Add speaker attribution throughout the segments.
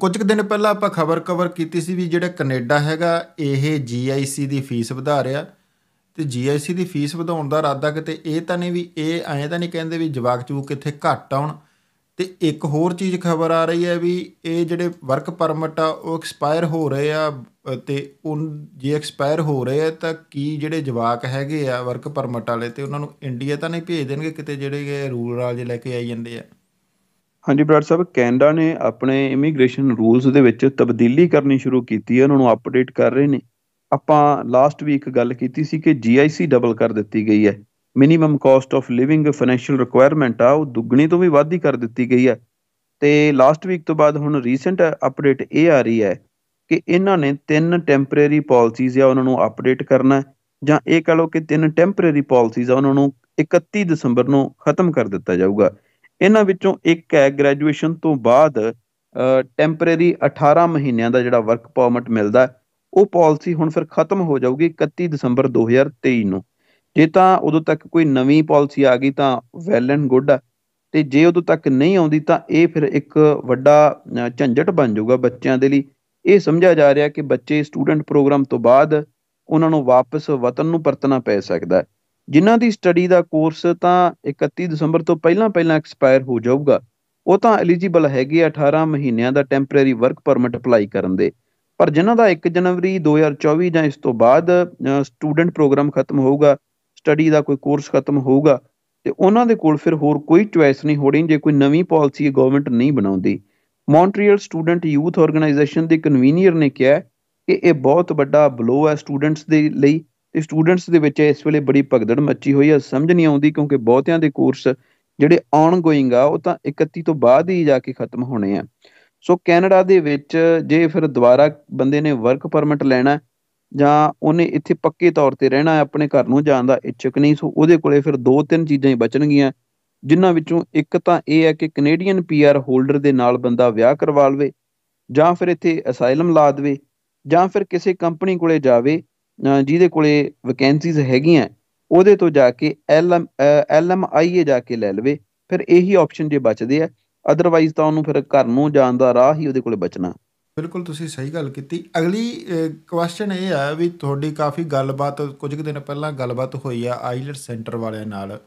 Speaker 1: ਕੁਝ ਦਿਨ ਪਹਿਲਾਂ ਆਪਾਂ ਖਬਰ ਕਵਰ ਕੀਤੀ ਸੀ ਵੀ ਜਿਹੜਾ ਕੈਨੇਡਾ ਹੈਗਾ ਇਹ ਜੀਆਈਸੀ ਦੀ ਫੀਸ ਵਧਾ ਰਿਹਾ ਤੇ ਜੀਆਈਸੀ ਦੀ ਫੀਸ ਵਧਾਉਣ ਦਾ ਇਰਾਦਾ ਕਿਤੇ ਇਹ ਤਾਂ ਨਹੀਂ ਵੀ ਇਹ ਐਂ ਤਾਂ ਨਹੀਂ ਕਹਿੰਦੇ ਵੀ ਜਵਾਕ ਚੂਕ ਕਿੱਥੇ ਘੱਟ ਆਉਣ ਤੇ ਇੱਕ ਹੋਰ ਚੀਜ਼ ਖਬਰ ਆ ਰਹੀ ਹੈ ਵੀ ਇਹ ਜਿਹੜੇ ਵਰਕ ਪਰਮਿਟ ਆ ਉਹ ਐਕਸਪਾਇਰ ਹੋ ਰਹੇ ਆ ਤੇ ਉਹ ਜੇ ਐਕਸਪਾਇਰ ਹੋ ਰਹੇ ਆ ਤਾਂ ਕੀ ਜਿਹੜੇ ਜਵਾਕ ਹੈਗੇ ਆ ਵਰਕ ਪਰਮਿਟ ਵਾਲੇ ਤੇ ਉਹਨਾਂ ਨੂੰ ਇੰਡੀਆ ਤਾਂ ਨਹੀਂ ਭੇਜ ਦੇਣਗੇ ਕਿਤੇ ਜਿਹੜੇ ਰੂਲ ਰਾਜ ਲੈ ਕੇ ਆਈ ਜਾਂਦੇ ਆ
Speaker 2: ਹਾਂਜੀ ਬਰਾੜ ਸਾਹਿਬ ਕੈਨੇਡਾ ਨੇ ਆਪਣੇ ਇਮੀਗ੍ਰੇਸ਼ਨ ਰੂਲਸ ਦੇ ਵਿੱਚ ਤਬਦੀਲੀ ਕਰਨੀ ਸ਼ੁਰੂ ਕੀਤੀ ਹੈ ਉਹਨਾਂ ਨੂੰ ਅਪਡੇਟ ਕਰ ਰਹੇ ਨੇ ਆਪਾਂ ਲਾਸਟ ਵੀਕ ਗੱਲ ਕੀਤੀ ਸੀ ਕਿ ਜੀਆਈਸੀ ਡਬਲ ਕਰ ਦਿੱਤੀ ਗਈ ਹੈ minimum cost of living financial requirement ਆ ਉਹ ਦੁੱਗਣੀ ਤੋਂ ਵੀ ਵੱਧ ਹੀ ਕਰ ਦਿੱਤੀ ਗਈ ਹੈ ਤੇ ਲਾਸਟ ਵੀਕ ਤੋਂ ਬਾਅਦ ਹੁਣ ਰੀਸੈਂਟ ਅਪਡੇਟ ਇਹ ਆ ਰਹੀ ਹੈ ਕਿ ਇਹਨਾਂ ਨੇ ਤਿੰਨ ਟੈਂਪਰੇਰੀ ਪਾਲਿਸੀਜ਼ ਆ ਉਹਨਾਂ ਨੂੰ ਅਪਡੇਟ ਕਰਨਾ ਜਾਂ ਇਹ ਕਹ ਲਓ ਕਿ ਤਿੰਨ ਟੈਂਪਰੇਰੀ ਪਾਲਿਸੀਜ਼ ਆ ਉਹਨਾਂ ਨੂੰ 31 ਦਸੰਬਰ ਨੂੰ ਖਤਮ ਕਰ ਦਿੱਤਾ ਜਾਊਗਾ ਇਹਨਾਂ ਵਿੱਚੋਂ ਇੱਕ ਹੈ ਗ੍ਰੈਜੂਏਸ਼ਨ ਤੋਂ ਬਾਅਦ ਟੈਂਪਰੇਰੀ 18 ਮਹੀਨਿਆਂ ਦਾ ਜਿਹੜਾ ਵਰਕ ਪਰਮਿਟ ਮਿਲਦਾ ਉਹ ਪਾਲਿਸੀ ਹੁਣ ਫਿਰ ਖਤਮ ਹੋ ਜਾਊਗੀ 31 ਦਸੰਬਰ 2023 ਨੂੰ ਜੇ ਤਾਂ ਉਦੋਂ ਤੱਕ ਕੋਈ ਨਵੀਂ ਪਾਲਿਸੀ ਆ ਗਈ ਤਾਂ ਵੈਲ ਐਂਡ ਗੁੱਡ ਤੇ ਜੇ ਉਦੋਂ ਤੱਕ ਨਹੀਂ ਆਉਂਦੀ ਤਾਂ ਇਹ ਫਿਰ ਇੱਕ ਵੱਡਾ ਝੰਜਟ ਬਣ ਜਾਊਗਾ ਬੱਚਿਆਂ ਦੇ ਲਈ ਇਹ ਸਮਝਿਆ ਜਾ ਰਿਹਾ ਕਿ ਬੱਚੇ ਸਟੂਡੈਂਟ ਪ੍ਰੋਗਰਾਮ ਤੋਂ ਬਾਅਦ ਉਹਨਾਂ ਨੂੰ ਵਾਪਸ ਵਤਨ ਨੂੰ ਪਰਤਣਾ ਪੈ ਸਕਦਾ ਹੈ ਜਿਨ੍ਹਾਂ ਦੀ ਸਟੱਡੀ ਦਾ ਕੋਰਸ ਤਾਂ 31 ਦਸੰਬਰ ਤੋਂ ਪਹਿਲਾਂ ਪਹਿਲਾਂ ਐਕਸਪਾਇਰ ਹੋ ਜਾਊਗਾ ਉਹ ਤਾਂ ਐਲੀਜੀਬਲ ਹੈਗੇ 18 ਮਹੀਨਿਆਂ ਦਾ ਟੈਂਪਰੇਰੀ ਵਰਕ ਪਰਮਿਟ ਅਪਲਾਈ ਕਰਨ ਦੇ ਪਰ ਜਿਨ੍ਹਾਂ ਦਾ 1 ਜਨਵਰੀ 2024 ਜਾਂ ਇਸ ਤੋਂ ਬਾਅਦ ਸਟੂਡੈਂਟ ਪ੍ਰੋਗਰਾਮ ਖਤਮ ਹੋਊਗਾ ਸਟੱਡੀ ਦਾ ਕੋਈ ਕੋਰਸ ਖਤਮ ਹੋਊਗਾ ਤੇ ਉਹਨਾਂ ਦੇ ਕੋਲ ਫਿਰ ਹੋਰ ਕੋਈ ਚੁਆਇਸ ਨਹੀਂ ਹੋਣੀ ਜੇ ਕੋਈ ਨਵੀਂ ਪਾਲਿਸੀ ਗਵਰਨਮੈਂਟ ਨਹੀਂ ਬਣਾਉਂਦੀ ਮੌਂਟਰੀਅਲ ਸਟੂਡੈਂਟ ਯੂਥ ਆਰਗੇਨਾਈਜੇਸ਼ਨ ਦੇ ਕਨਵੀਨੀਅਰ ਨੇ ਕਿਹਾ ਕਿ ਇਹ ਬਹੁਤ ਵੱਡਾ ਬਲੋ ਹੈ ਸਟੂਡੈਂਟਸ ਦੇ ਲਈ ਸਟੂਡੈਂਟਸ ਦੇ ਵਿੱਚ ਇਸ ਵੇਲੇ ਬੜੀ ਭਗਦੜ ਮੱਚੀ ਹੋਈ ਹੈ ਸਮਝ ਨਹੀਂ ਆਉਂਦੀ ਕਿਉਂਕਿ ਬਹੁਤਿਆਂ ਦੇ ਕੋਰਸ ਜਿਹੜੇ ਆਨ ਗੋਇੰਗ ਆ ਉਹ ਤਾਂ 31 ਤੋਂ ਬਾਅਦ ਹੀ ਜਾ ਕੇ ਖਤਮ ਹੋਣੇ ਆ ਸੋ ਕੈਨੇਡਾ ਦੇ ਵਿੱਚ ਜੇ ਫਿਰ ਦੁਬਾਰਾ ਬੰਦੇ ਨੇ ਵਰਕ ਪਰਮਿਟ ਲੈਣਾ ਜਾਂ ਉਹਨੇ ਇੱਥੇ ਪੱਕੇ ਤੌਰ ਤੇ ਰਹਿਣਾ ਹੈ ਆਪਣੇ ਘਰ ਨੂੰ ਜਾਣ ਦਾ ਇੱਛਕ ਨਹੀਂ ਸੋ ਉਹਦੇ ਕੋਲੇ ਫਿਰ ਦੋ ਤਿੰਨ ਚੀਜ਼ਾਂ ਹੀ ਬਚਣਗੀਆਂ ਜਿਨ੍ਹਾਂ ਵਿੱਚੋਂ ਇੱਕ ਤਾਂ ਇਹ ਹੈ ਕਿ ਕੈਨੇਡੀਅਨ ਪੀਆਰ ਹੋਲਡਰ ਦੇ ਨਾਲ ਬੰਦਾ ਵਿਆਹ ਕਰਵਾ ਲਵੇ ਜਾਂ ਫਿਰ ਇੱਥੇ ਅਸਾਈਲਮ ਲਾ ਦੇਵੇ ਜਾਂ ਫਿਰ ਕਿਸੇ ਕੰਪਨੀ ਕੋਲੇ ਜਾਵੇ ਜਿਹਦੇ ਕੋਲੇ ਵੈਕੈਂਸੀਜ਼ ਹੈਗੀਆਂ ਉਹਦੇ ਤੋਂ ਜਾ ਕੇ ਐਲ ਐਮ ਆਈਏ ਜਾ ਕੇ ਲੈ ਲਵੇ ਫਿਰ ਇਹੀ ਆਪਸ਼ਨ ਜੇ ਬਚਦੇ ਆ ਅਦਰਵਾਈਜ਼ ਤਾਂ ਉਹਨੂੰ ਫਿਰ ਘਰ ਨੂੰ ਜਾਣ ਦਾ ਰਾਹ ਹੀ ਉਹਦੇ ਕੋਲੇ ਬਚਣਾ
Speaker 1: ਬਿਲਕੁਲ ਤੁਸੀਂ ਸਹੀ ਗੱਲ ਕੀਤੀ ਅਗਲੀ ਕੁਐਸਚਨ ਇਹ ਆ ਵੀ ਤੁਹਾਡੀ ਕਾਫੀ ਗੱਲਬਾਤ ਕੁਝ ਕੁ ਦਿਨ ਪਹਿਲਾਂ ਗੱਲਬਾਤ ਹੋਈ ਆ ਆਈਲਟ ਸੈਂਟਰ ਵਾਲਿਆਂ ਨਾਲ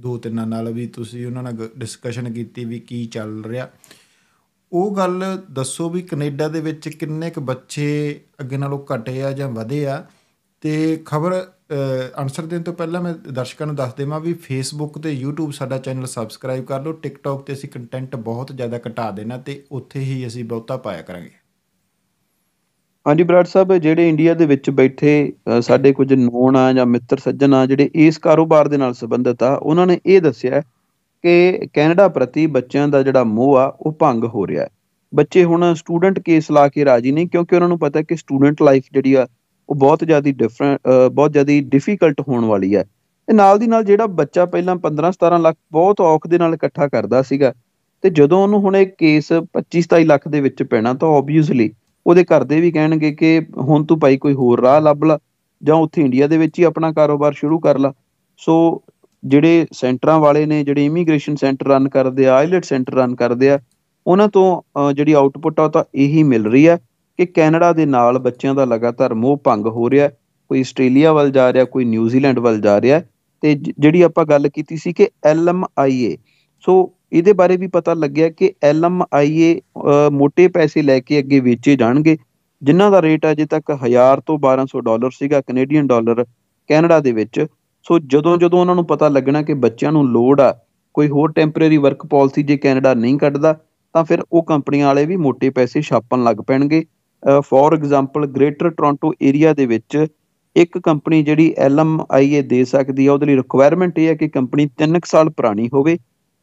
Speaker 1: ਦੋ ਤਿੰਨਾਂ ਨਾਲ ਵੀ ਤੁਸੀਂ ਉਹਨਾਂ ਨਾਲ ਡਿਸਕਸ਼ਨ ਕੀਤੀ ਵੀ ਕੀ ਚੱਲ ਰਿਹਾ ਉਹ ਗੱਲ ਦੱਸੋ ਵੀ ਕੈਨੇਡਾ ਦੇ ਵਿੱਚ ਕਿੰਨੇ ਕੁ ਬੱਚੇ ਅੱਗੇ ਨਾਲੋਂ ਘਟੇ ਆ ਜਾਂ ਵਧੇ ਆ ਤੇ ਖਬਰ ਅਨਸਰ ਦੇਣ ਤੋਂ ਪਹਿਲਾਂ ਮੈਂ ਦਰਸ਼ਕਾਂ ਨੂੰ ਦੱਸ ਦੇਵਾਂ ਵੀ ਫੇਸਬੁੱਕ ਤੇ YouTube ਸਾਡਾ ਚੈਨਲ ਸਬਸਕ੍ਰਾਈਬ ਕਰ ਲਓ TikTok ਤੇ ਅਸੀਂ ਕੰਟੈਂਟ ਬਹੁਤ ਜ਼ਿਆਦਾ ਘਟਾ ਦੇਣਾ ਤੇ ਉੱਥੇ ਹੀ ਅਸੀਂ ਬਹੁਤਾ ਪਾਇਆ ਕਰਾਂਗੇ
Speaker 2: ਹਾਂਜੀ ਬਰਾੜ ਸਾਹਿਬ ਜਿਹੜੇ ਇੰਡੀਆ ਦੇ ਵਿੱਚ ਬੈਠੇ ਸਾਡੇ ਕੁਝ ਨੋਨ ਆ ਜਾਂ ਮਿੱਤਰ ਸੱਜਣ ਆ ਜਿਹੜੇ ਇਸ ਕਾਰੋਬਾਰ ਦੇ ਨਾਲ ਸੰਬੰਧਿਤ ਆ ਉਹਨਾਂ ਨੇ ਇਹ ਦੱਸਿਆ ਕਿ ਕੈਨੇਡਾ ਪ੍ਰਤੀ ਬੱਚਿਆਂ ਦਾ ਜਿਹੜਾ ਮੋਹ ਆ ਉਹ ਭੰਗ ਹੋ ਰਿਹਾ ਹੈ ਬੱਚੇ ਹੁਣ ਸਟੂਡੈਂਟ ਕੇਸ ਲਾ ਕੇ ਰਾਜੀ ਨਹੀਂ ਕਿਉਂਕਿ ਉਹਨਾਂ ਨੂੰ ਪਤਾ ਕਿ ਸਟੂਡੈਂਟ ਲਾਈਫ ਜਿਹੜੀ ਆ ਉਹ ਬਹੁਤ ਜ਼ਿਆਦਾ ਡਿਫਰੈਂਟ ਬਹੁਤ ਜ਼ਿਆਦਾ ਡਿਫਿਕਲਟ ਹੋਣ ਵਾਲੀ ਹੈ ਤੇ ਨਾਲ ਦੀ ਨਾਲ ਜਿਹੜਾ ਬੱਚਾ ਪਹਿਲਾਂ 15 17 ਲੱਖ ਬਹੁਤ ਔਖ ਦੇ ਨਾਲ ਇਕੱਠਾ ਕਰਦਾ ਸੀਗਾ ਤੇ ਜਦੋਂ ਉਹਨੂੰ ਹੁਣ ਇਹ ਕੇਸ 25 27 ਲੱਖ ਦੇ ਵਿੱਚ ਪੈਣਾ ਤਾਂ ਆਬਵੀਅਸਲੀ ਉਹਦੇ ਘਰ ਦੇ ਵੀ ਕਹਿਣਗੇ ਕਿ ਹੁਣ ਤੂੰ ਭਾਈ ਕੋਈ ਹੋਰ ਰਾਹ ਲੱਭ ਲੈ ਜਾਂ ਉੱਥੇ ਇੰਡੀਆ ਦੇ ਵਿੱਚ ਹੀ ਆਪਣਾ ਕਾਰੋਬਾਰ ਸ਼ੁਰੂ ਕਰ ਲੈ ਸੋ ਜਿਹੜੇ ਸੈਂਟਰਾਂ ਵਾਲੇ ਨੇ ਜਿਹੜੇ ਇਮੀਗ੍ਰੇਸ਼ਨ ਸੈਂਟਰ ਰਨ ਕਰਦੇ ਆ ਆਈਲਟ ਸੈਂਟਰ ਰਨ ਕਰਦੇ ਆ ਉਹਨਾਂ ਤੋਂ ਜਿਹੜੀ ਆਊਟਪੁੱਟ ਆ ਤਾਂ ਇਹੀ ਮਿਲ ਰਹੀ ਹੈ ਕਿ ਕੈਨੇਡਾ ਦੇ ਨਾਲ ਬੱਚਿਆਂ ਦਾ ਲਗਾਤਾਰ ਮੋਹ ਭੰਗ ਹੋ ਰਿਹਾ ਕੋਈ ਆਸਟ੍ਰੇਲੀਆ ਵੱਲ ਜਾ ਰਿਹਾ ਕੋਈ ਨਿਊਜ਼ੀਲੈਂਡ ਵੱਲ ਜਾ ਰਿਹਾ ਤੇ ਜਿਹੜੀ ਆਪਾਂ ਗੱਲ ਕੀਤੀ ਸੀ ਕਿ ਐਲਐਮਆਈਏ ਸੋ ਇਹਦੇ ਬਾਰੇ ਵੀ ਪਤਾ ਲੱਗਿਆ ਕਿ ਐਲਐਮਆਈਏ ਮੋٹے ਪੈਸੇ ਲੈ ਕੇ ਅੱਗੇ ਵੇਚੇ ਜਾਣਗੇ ਜਿਨ੍ਹਾਂ ਦਾ ਰੇਟ ਅਜੇ ਤੱਕ 1000 ਤੋਂ 1200 ਡਾਲਰ ਸੀਗਾ ਕੈਨੇਡੀਅਨ ਡਾਲਰ ਕੈਨੇਡਾ ਦੇ ਵਿੱਚ ਸੋ ਜਦੋਂ ਜਦੋਂ ਉਹਨਾਂ ਨੂੰ ਪਤਾ ਲੱਗਣਾ ਕਿ ਬੱਚਿਆਂ ਨੂੰ ਲੋੜ ਆ ਕੋਈ ਹੋਰ ਟੈਂਪਰੇਰੀ ਵਰਕ ਪਾਲਿਸੀ ਜੇ ਕੈਨੇਡਾ ਨਹੀਂ ਕੱਢਦਾ ਤਾਂ ਫਿਰ ਉਹ ਕੰਪਨੀਆਂ ਵਾਲੇ ਵੀ ਮੋٹے ਪੈਸੇ ਛਾਪਣ ਲੱਗ ਪੈਣਗੇ for example greater Toronto area ਦੇ ਵਿੱਚ ਇੱਕ ਕੰਪਨੀ ਜਿਹੜੀ LMIA ਦੇ ਸਕਦੀ ਹੈ ਉਹਦੇ ਲਈ ਰਿਕੁਆਇਰਮੈਂਟ ਇਹ ਹੈ ਕਿ ਕੰਪਨੀ 3 ਸਾਲ ਪੁਰਾਣੀ ਹੋਵੇ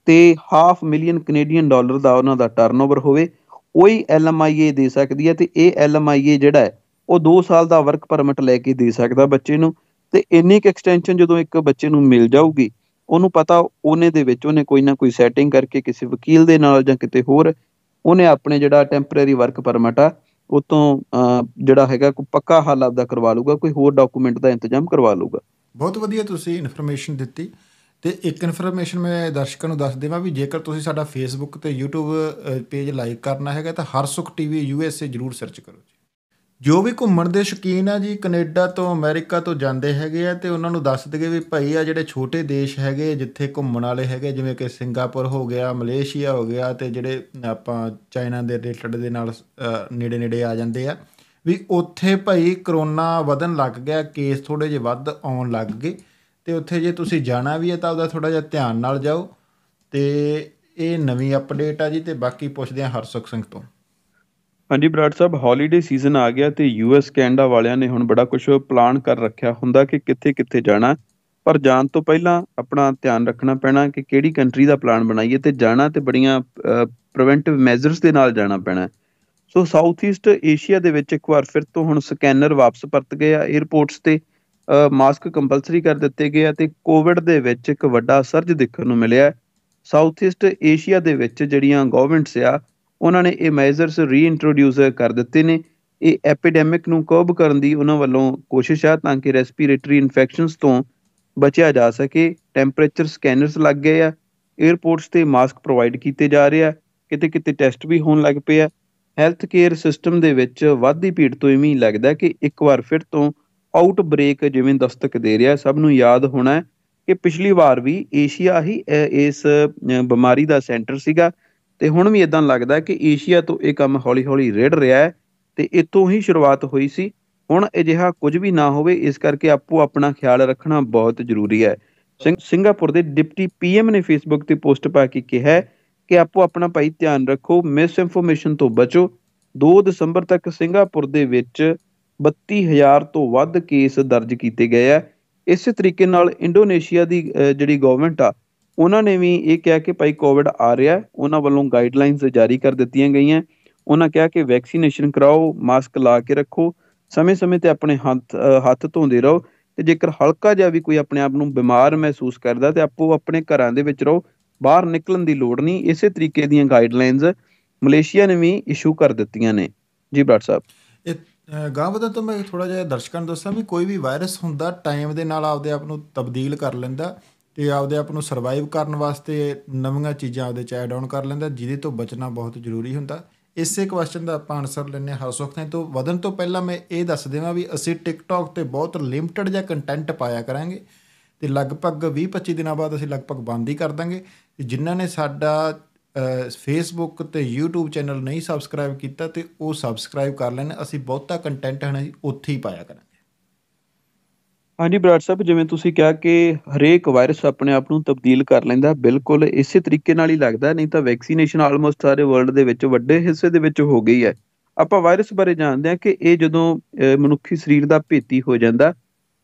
Speaker 2: ਤੇ ਹਾਫ ਮਿਲੀਅਨ ਕੈਨੇਡੀਅਨ ਡਾਲਰ ਦਾ ਉਹਨਾਂ ਦਾ ਟਰਨਓਵਰ ਹੋਵੇ ਉਹੀ LMIA ਦੇ ਸਕਦੀ ਹੈ ਤੇ ਇਹ LMIA ਜਿਹੜਾ ਹੈ ਉਹ 2 ਸਾਲ ਦਾ ਵਰਕ ਪਰਮਿਟ ਲੈ ਕੇ ਦੇ ਸਕਦਾ ਬੱਚੇ ਨੂੰ ਤੇ ਇੰਨੀ ਕਿ ਐਕਸਟੈਂਸ਼ਨ ਜਦੋਂ ਇੱਕ ਬੱਚੇ ਨੂੰ ਮਿਲ ਜਾਊਗੀ ਉਹਨੂੰ ਪਤਾ ਉਹਨੇ ਦੇ ਵਿੱਚ ਉਹਨੇ ਕੋਈ ਨਾ ਕੋਈ ਸੈਟਿੰਗ ਕਰਕੇ ਕਿਸੇ ਵਕੀਲ ਦੇ ਨਾਲ ਜਾਂ ਕਿਤੇ ਹੋਰ ਉਹਨੇ ਆਪਣੇ ਜਿਹੜਾ ਟੈਂਪਰੇਰੀ ਵਰਕ ਪਰਮਿਟ ਆ ਉਤੋਂ ਜਿਹੜਾ ਹੈਗਾ ਕੋਈ ਪੱਕਾ ਹੱਲ ਆਪਦਾ ਕਰਵਾ ਲੂਗਾ ਕੋਈ ਹੋਰ ਡਾਕੂਮੈਂਟ ਦਾ ਇੰਤਜ਼ਾਮ ਕਰਵਾ ਲੂਗਾ
Speaker 1: ਬਹੁਤ ਵਧੀਆ ਤੁਸੀਂ ਇਨਫੋਰਮੇਸ਼ਨ ਦਿੱਤੀ ਤੇ ਇੱਕ ਇਨਫੋਰਮੇਸ਼ਨ ਮੈਂ ਦਰਸ਼ਕਾਂ ਨੂੰ ਦੱਸ ਦੇਵਾਂ ਵੀ ਜੇਕਰ ਤੁਸੀਂ ਸਾਡਾ ਫੇਸਬੁੱਕ ਤੇ YouTube ਪੇਜ ਲਾਈਕ ਕਰਨਾ ਹੈਗਾ ਤਾਂ ਹਰ ਸੁਖ ਟੀਵੀ ਏ ਜਰੂਰ ਸਰਚ ਕਰੋ ਜੋ ਵੀ ਘੁੰਮਣ ਦੇ ਸ਼ੌਕੀਨ ਆ ਜੀ ਕੈਨੇਡਾ ਤੋਂ ਅਮਰੀਕਾ ਤੋਂ ਜਾਂਦੇ ਹੈਗੇ ਆ ਤੇ ਉਹਨਾਂ ਨੂੰ ਦੱਸ ਦਗੇ ਵੀ ਭਾਈ ਆ ਜਿਹੜੇ ਛੋਟੇ ਦੇਸ਼ ਹੈਗੇ ਜਿੱਥੇ ਘੁੰਮਣ ਵਾਲੇ ਹੈਗੇ ਜਿਵੇਂ ਕਿ ਸਿੰਗਾਪੁਰ ਹੋ ਗਿਆ ਮਲੇਸ਼ੀਆ ਹੋ ਗਿਆ ਤੇ ਜਿਹੜੇ ਆਪਾਂ ਚਾਈਨਾ ਦੇ ਰਿਲੇਟਡ ਦੇ ਨਾਲ ਨੇੜੇ ਨੇੜੇ ਆ ਜਾਂਦੇ ਆ ਵੀ ਉੱਥੇ ਭਾਈ ਕਰੋਨਾ ਵਧਣ ਲੱਗ ਗਿਆ ਕੇਸ ਥੋੜੇ ਜਿਹਾ ਵੱਧ ਆਉਣ ਲੱਗ ਗਏ ਤੇ ਉੱਥੇ ਜੇ ਤੁਸੀਂ ਜਾਣਾ ਵੀ ਹੈ ਤਾਂ ਉਹਦਾ ਥੋੜਾ ਜਿਹਾ ਧਿਆਨ ਨਾਲ ਜਾਓ ਤੇ ਇਹ ਨਵੀਂ ਅਪਡੇਟ ਆ ਜੀ ਤੇ ਬਾਕੀ ਪੁੱਛਦੇ ਆ ਹਰਸੁਖ ਸਿੰਘ ਤੋਂ
Speaker 2: ਹਾਂਜੀ ਬਰਾੜ ਸਾਹਿਬ ਹੌਲੀਡੇ ਸੀਜ਼ਨ ਆ ਗਿਆ ਤੇ ਯੂਐਸ ਕੈਨੇਡਾ ਵਾਲਿਆਂ ਨੇ ਹੁਣ ਬੜਾ ਕੁਝ ਪਲਾਨ ਕਰ ਰੱਖਿਆ ਹੁੰਦਾ ਕਿ ਕਿੱਥੇ ਕਿੱਥੇ ਜਾਣਾ ਪਰ ਜਾਣ ਤੋਂ ਪਹਿਲਾਂ ਆਪਣਾ ਧਿਆਨ ਰੱਖਣਾ ਪੈਣਾ ਕਿ ਕਿਹੜੀ ਕੰਟਰੀ ਦਾ ਪਲਾਨ ਬਣਾਈਏ ਤੇ ਜਾਣਾ ਤੇ ਬੜੀਆਂ ਪ੍ਰੀਵੈਂਟਿਵ ਮੈਜ਼ਰਸ ਦੇ ਨਾਲ ਜਾਣਾ ਪੈਣਾ ਸੋ ਸਾਊਥ ਈਸਟ ਏਸ਼ੀਆ ਦੇ ਵਿੱਚ ਇੱਕ ਵਾਰ ਫਿਰ ਤੋਂ ਹੁਣ ਸਕੈਨਰ ਵਾਪਸ ਪਰਤ ਗਏ ਆ 에ਅਰਪੋਰਟਸ ਤੇ ਮਾਸਕ ਕੰਪਲਸਰੀ ਕਰ ਦਿੱਤੇ ਗਏ ਆ ਤੇ ਕੋਵਿਡ ਦੇ ਵਿੱਚ ਇੱਕ ਵੱਡਾ ਸਰਜ ਦੇਖਣ ਨੂੰ ਮਿਲਿਆ ਸਾਊਥ ਈਸਟ ਏਸ਼ੀਆ ਦੇ ਵਿੱਚ ਜਿਹੜੀਆਂ ਗਵਰਨਮੈਂਟਸ ਆ ਉਹਨਾਂ ਨੇ ਇਹ ਮੈਜ਼ਰਸ ਰੀਇੰਟਰੋਡਿਊਸ ਕਰ ਦਿੱਤੇ ਨੇ ਇਹ ਐਪੀਡੈਮਿਕ ਨੂੰ ਕਰਬ ਕਰਨ ਦੀ ਉਹਨਾਂ ਵੱਲੋਂ ਕੋਸ਼ਿਸ਼ ਆ ਤਾਂ ਕਿ ਰੈਸਪੀਰੇਟਰੀ ਇਨਫੈਕਸ਼ਨਸ ਤੋਂ ਬਚਿਆ ਜਾ ਸਕੇ ਟੈਂਪਰੇਚਰ ਸਕੈਨਰਸ ਲੱਗ ਗਏ ਆ 에어ਪੋਰਟਸ ਤੇ ਮਾਸਕ ਪ੍ਰੋਵਾਈਡ ਕੀਤੇ ਜਾ ਰਹੇ ਆ ਕਿਤੇ ਕਿਤੇ ਟੈਸਟ ਵੀ ਹੋਣ ਲੱਗ ਪਏ ਆ ਹੈਲਥ ਕੇਅਰ ਸਿਸਟਮ ਦੇ ਵਿੱਚ ਵਾਧੀ ਭੀੜ ਤੋਂ ਇਵੇਂ ਹੀ ਲੱਗਦਾ ਕਿ ਇੱਕ ਵਾਰ ਫਿਰ ਤੋਂ ਆਊਟ ਬ੍ਰੇਕ ਜਿਵੇਂ ਦਸਤਕ ਦੇ ਰਿਹਾ ਸਭ ਨੂੰ ਯਾਦ ਹੋਣਾ ਕਿ ਪਿਛਲੀ ਵਾਰ ਵੀ ਏਸ਼ੀਆ ਹੀ ਇਸ ਬਿਮਾਰੀ ਦਾ ਸੈਂਟਰ ਸੀਗਾ ਤੇ ਹੁਣ ਵੀ ਇਦਾਂ ਲੱਗਦਾ ਕਿ ਏਸ਼ੀਆ ਤੋਂ ਇਹ ਕੰਮ ਹੌਲੀ-ਹੌਲੀ ਰੇੜ ਰਿਹਾ ਹੈ ਤੇ ਇਤੋਂ ਹੀ ਸ਼ੁਰੂਆਤ ਹੋਈ ਸੀ ਹੁਣ ਅਜਿਹਾ ਕੁਝ ਵੀ ਨਾ ਹੋਵੇ ਇਸ ਕਰਕੇ ਆਪੋ ਆਪਣਾ ਖਿਆਲ ਰੱਖਣਾ ਬਹੁਤ ਜ਼ਰੂਰੀ ਹੈ ਸਿੰਗਾਪੁਰ ਦੇ ਡਿਪਟੀ ਪੀਐਮ ਨੇ ਫੇਸਬੁੱਕ ਤੇ ਪੋਸਟ ਪਾ ਕੇ ਕਿਹਾ ਕਿ ਆਪੋ ਆਪਣਾ ਭਾਈ ਧਿਆਨ ਰੱਖੋ ਮਿਸ ਇਨਫੋਰਮੇਸ਼ਨ ਤੋਂ ਬਚੋ 2 ਦਸੰਬਰ ਤੱਕ ਸਿੰਗਾਪੁਰ ਦੇ ਵਿੱਚ 32000 ਤੋਂ ਵੱਧ ਕੇਸ ਦਰਜ ਕੀਤੇ ਗਏ ਆ ਇਸੇ ਤਰੀਕੇ ਨਾਲ ਇੰਡੋਨੇਸ਼ੀਆ ਦੀ ਜਿਹੜੀ ਗਵਰਨਮੈਂਟ ਆ ਉਹਨਾਂ ਨੇ ਵੀ ਇਹ ਕਿਹਾ ਕਿ ਭਾਈ ਕੋਵਿਡ ਆ ਰਿਹਾ ਉਹਨਾਂ ਵੱਲੋਂ ਗਾਈਡਲਾਈਨਸ ਜਾਰੀ ਕਰ ਦਿੱਤੀਆਂ ਗਈਆਂ ਉਹਨਾਂ ਕਿਹਾ ਕਿ ਵੈਕਸੀਨੇਸ਼ਨ ਕਰਾਓ ਮਾਸਕ ਲਾ ਕੇ ਰੱਖੋ ਸਮੇਂ-ਸਮੇਂ ਤੇ ਆਪਣੇ ਹੱਥ ਹੱਥ ਧੋਂਦੇ ਰਹੋ ਤੇ ਜੇਕਰ ਹਲਕਾ ਜਿਹਾ ਵੀ ਕੋਈ ਆਪਣੇ ਆਪ ਨੂੰ ਬਿਮਾਰ ਮਹਿਸੂਸ ਕਰਦਾ ਤੇ ਆਪੋ ਆਪਣੇ ਘਰਾਂ ਦੇ ਵਿੱਚ ਰਹੋ ਬਾਹਰ ਨਿਕਲਣ ਦੀ ਲੋੜ ਨਹੀਂ ਇਸੇ ਤਰੀਕੇ ਦੀਆਂ ਗਾਈਡਲਾਈਨਸ ਮਲੇਸ਼ੀਆ ਨੇ ਵੀ ਇਸ਼ੂ ਕਰ ਦਿੱਤੀਆਂ ਨੇ ਜੀ ਬ੍ਰਾਟ ਸਾਹਿਬ
Speaker 1: ਇਹ ਗਾਂ ਵਧਣ ਤੋਂ ਮੈਂ ਥੋੜਾ ਜਿਹਾ ਦਰਸ਼ਕਾਂ ਨੂੰ ਦੱਸਾਂ ਵੀ ਕੋਈ ਵੀ ਵਾਇਰਸ ਹੁੰਦਾ ਟਾਈਮ ਦੇ ਨਾਲ ਆਪਦੇ ਆਪ ਨੂੰ ਤਬਦੀਲ ਕਰ ਲੈਂਦਾ ਤੇ ਆਪਦੇ ਆਪ ਨੂੰ ਸਰਵਾਈਵ ਕਰਨ ਵਾਸਤੇ ਨਵੀਆਂ ਚੀਜ਼ਾਂ ਆਪਦੇ ਚ ਐਡ ਆਨ ਕਰ ਲੈਂਦਾ ਜਿਹਦੇ ਤੋਂ ਬਚਣਾ ਬਹੁਤ ਜ਼ਰੂਰੀ ਹੁੰਦਾ ਇਸੇ ਕੁਐਸਚਨ ਦਾ ਆਪਾਂ ਆਨਸਰ ਲੈਣੇ ਸੁਖ ਨੇ ਤੋਂ ਵਧਣ ਤੋਂ ਪਹਿਲਾਂ ਮੈਂ ਇਹ ਦੱਸ ਦੇਵਾਂ ਵੀ ਅਸੀਂ ਟਿਕਟੌਕ ਤੇ ਬਹੁਤ ਲਿਮਟਿਡ ਜਿਹਾ ਕੰਟੈਂਟ ਪਾਇਆ ਕਰਾਂਗੇ ਤੇ ਲਗਭਗ 20-25 ਦਿਨਾਂ ਬਾਅਦ ਅਸੀਂ ਲਗਭਗ ਬੰਦ ਹੀ ਕਰ ਦਾਂਗੇ ਜਿਨ੍ਹਾਂ ਨੇ ਸਾਡਾ ਫੇਸਬੁੱਕ ਤੇ YouTube ਚੈਨਲ ਨਹੀਂ ਸਬਸਕ੍ਰਾਈਬ ਕੀਤਾ ਤੇ ਉਹ ਸਬਸਕ੍ਰਾਈਬ ਕਰ ਲੈਣ ਅਸੀਂ ਬਹੁਤਾ ਕੰਟੈਂਟ ਹਣਾ ਉੱਥੇ ਹੀ ਪਾਇਆ ਕਰਾਂਗੇ
Speaker 2: ਹਾਂਜੀ ਬਰਾੜ ਸਾਹਿਬ ਜਿਵੇਂ ਤੁਸੀਂ ਕਿਹਾ ਕਿ ਹਰੇਕ ਵਾਇਰਸ ਆਪਣੇ ਆਪ ਨੂੰ ਤਬਦੀਲ ਕਰ ਲੈਂਦਾ ਬਿਲਕੁਲ ਇਸੇ ਤਰੀਕੇ ਨਾਲ ਹੀ ਲੱਗਦਾ ਨਹੀਂ ਤਾਂ ਵੈਕਸੀਨੇਸ਼ਨ ਆਲਮੋਸਟ ਸਾਰੇ ਵਰਲਡ ਦੇ ਵਿੱਚ ਵੱਡੇ ਹਿੱਸੇ ਦੇ ਵਿੱਚ ਹੋ ਗਈ ਹੈ ਆਪਾਂ ਵਾਇਰਸ ਬਾਰੇ ਜਾਣਦੇ ਹਾਂ ਕਿ ਇਹ ਜਦੋਂ ਮਨੁੱਖੀ ਸਰੀਰ ਦਾ ਭੇਤੀ ਹੋ ਜਾਂਦਾ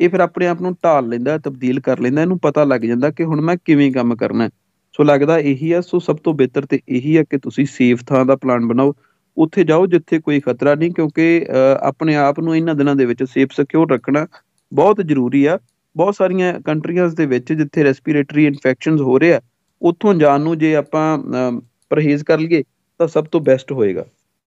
Speaker 2: ਇਹ ਫਿਰ ਆਪਣੇ ਆਪ ਨੂੰ ਢਾਲ ਲੈਂਦਾ ਤਬਦੀਲ ਕਰ ਲੈਂਦਾ ਇਹਨੂੰ ਪਤਾ ਲੱਗ ਜਾਂਦਾ ਕਿ ਹੁਣ ਮੈਂ ਕਿਵੇਂ ਕੰਮ ਕਰਨਾ ਸੋ ਲੱਗਦਾ ਇਹੀ ਆ ਸੋ ਸਭ ਤੋਂ ਬਿਹਤਰ ਤੇ ਇਹੀ ਆ ਕਿ ਤੁਸੀਂ ਸੇਫ ਥਾਂ ਦਾ ਪਲਾਨ ਬਣਾਓ ਉੱਥੇ ਜਾਓ ਜਿੱਥੇ ਕੋਈ ਖਤਰਾ ਨਹੀਂ ਕਿਉਂਕਿ ਆਪਣੇ ਆਪ ਨੂੰ ਇਹਨਾਂ ਦਿਨਾਂ ਦੇ ਵਿੱਚ ਸੇਫ ਸਿਕਿਉਰ ਰੱਖਣਾ ਬਹੁਤ ਜ਼ਰੂਰੀ ਆ ਬਹੁਤ ਸਾਰੀਆਂ ਕੰਟਰੀਆਂਸ ਦੇ ਵਿੱਚ ਜਿੱਥੇ ਰੈਸਪੀਰੇਟਰੀ ਇਨਫੈਕਸ਼ਨਸ ਹੋ ਰਹੇ ਆ ਉੱਥੋਂ ਜਾਣ ਨੂੰ ਜੇ ਆਪਾਂ ਪਰਹੇਜ਼ ਕਰ ਲਈਏ ਤਾਂ ਸਭ ਤੋਂ ਬੈਸਟ ਹੋਏਗਾ